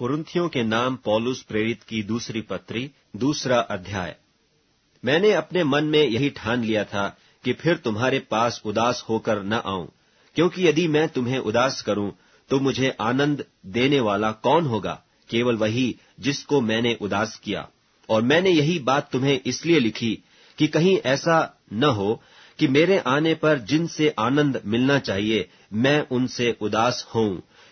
कुरुंथियों के नाम पॉलुस प्रेरित की दूसरी पत्री दूसरा अध्याय मैंने अपने मन में यही ठान लिया था कि फिर तुम्हारे पास उदास होकर न आऊं क्योंकि यदि मैं तुम्हें उदास करूं तो मुझे आनंद देने वाला कौन होगा केवल वही जिसको मैंने उदास किया और मैंने यही बात तुम्हें इसलिए लिखी कि कहीं ऐसा न हो कि मेरे आने पर जिनसे आनंद मिलना चाहिए मैं उनसे उदास हूं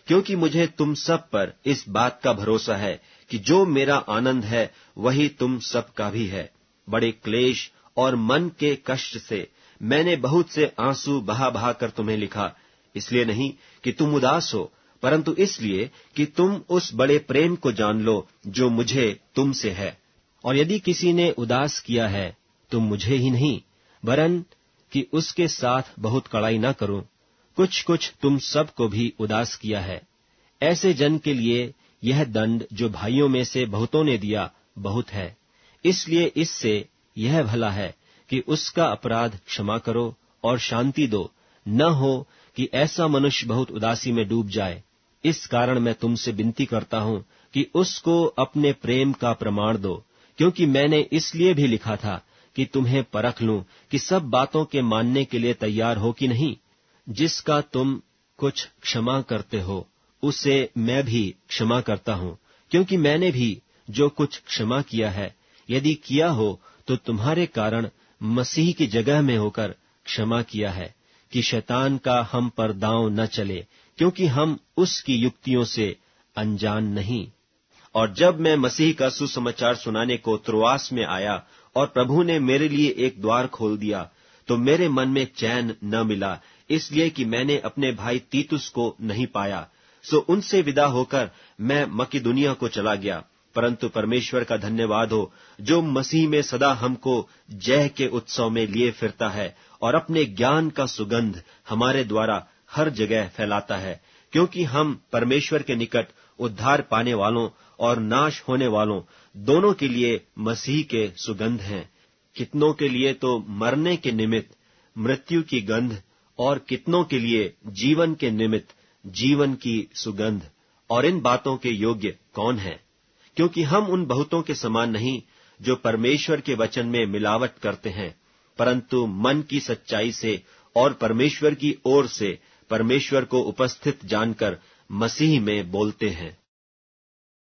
क्योंकि मुझे तुम सब पर इस बात का भरोसा है कि जो मेरा आनंद है वही तुम सब का भी है बड़े क्लेश और मन के कष्ट से मैंने बहुत से आंसू बहा बहा कर तुम्हें लिखा इसलिए नहीं कि तुम उदास हो परंतु इसलिए कि तुम उस बड़े प्रेम को जान लो जो मुझे तुमसे है और यदि किसी ने उदास किया है तो मुझे ही नहीं वरन कि उसके साथ बहुत कड़ाई ना करूं कुछ कुछ तुम सब को भी उदास किया है ऐसे जन के लिए यह दंड जो भाइयों में से बहुतों ने दिया बहुत है इसलिए इससे यह भला है कि उसका अपराध क्षमा करो और शांति दो न हो कि ऐसा मनुष्य बहुत उदासी में डूब जाए इस कारण मैं तुमसे विनती करता हूं कि उसको अपने प्रेम का प्रमाण दो क्योंकि मैंने इसलिए भी लिखा था कि तुम्हें परख लूं कि सब बातों के मानने के लिए तैयार हो कि नहीं जिसका तुम कुछ क्षमा करते हो उसे मैं भी क्षमा करता हूं क्योंकि मैंने भी जो कुछ क्षमा किया है यदि किया हो तो तुम्हारे कारण मसीह की जगह में होकर क्षमा किया है कि शैतान का हम पर दांव न चले क्योंकि हम उसकी युक्तियों से अनजान नहीं और जब मैं मसीह का सुसमाचार सुनाने को त्रुवास में आया और प्रभु ने मेरे लिए एक द्वार खोल दिया तो मेरे मन में चैन न मिला इसलिए कि मैंने अपने भाई तीतुस को नहीं पाया सो उनसे विदा होकर मैं मकी दुनिया को चला गया परंतु परमेश्वर का धन्यवाद हो जो मसीह में सदा हमको जय के उत्सव में लिए फिरता है और अपने ज्ञान का सुगंध हमारे द्वारा हर जगह फैलाता है क्योंकि हम परमेश्वर के निकट उद्धार पाने वालों और नाश होने वालों दोनों के लिए मसीह के सुगंध हैं कितनों के लिए तो मरने के निमित्त मृत्यु की गंध और कितनों के लिए जीवन के निमित्त जीवन की सुगंध और इन बातों के योग्य कौन है क्योंकि हम उन बहुतों के समान नहीं जो परमेश्वर के वचन में मिलावट करते हैं परंतु मन की सच्चाई से और परमेश्वर की ओर से परमेश्वर को उपस्थित जानकर मसीह में बोलते हैं